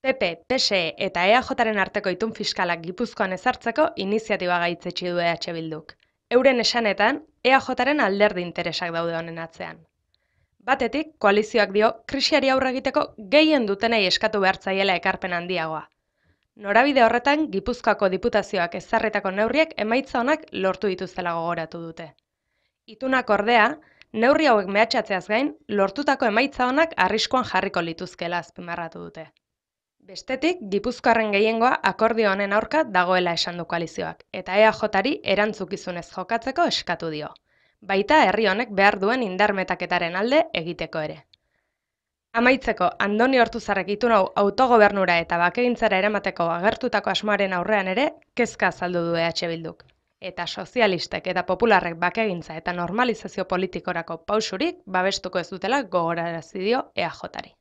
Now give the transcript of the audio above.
PP, PSE eta EAJaren arteko itun fiskalak gipuzkoan ezartzeko iniziatiba gaitzetsi du EH Bilduk. Euren esanetan, EAJaren alderdi interesak daude honen atzean. Batetik, koalizioak dio krisiari aurre egiteko gehien dutenei eskatu behar ekarpen handiagoa. Norabide horretan, gipuzkoako diputazioak ezarretako neurriek emaitza honak lortu dituztela gogoratu dute. Itunak ordea, neurri hauek mehatxatzeaz gain, lortutako emaitza honak arriskoan jarriko lituzkela azpimarratu dute. Bestetik, gipuzkarren gehiengoa akordio honen aurka dagoela esan du koalizioak, eta EAJ-ari erantzukizunez jokatzeko eskatu dio. Baita herri honek behar duen indarmetaketaren alde egiteko ere. Amaitzeko, Andoni Hortuzarrek itun hau autogobernura eta bakegintzara eramateko agertutako asmoaren aurrean ere, kezka azaldu du EH Bilduk. Eta sozialistek eta popularrek bakegintza eta normalizazio politikorako pausurik babestuko ez dutela gogorarazidio EAJ-ari.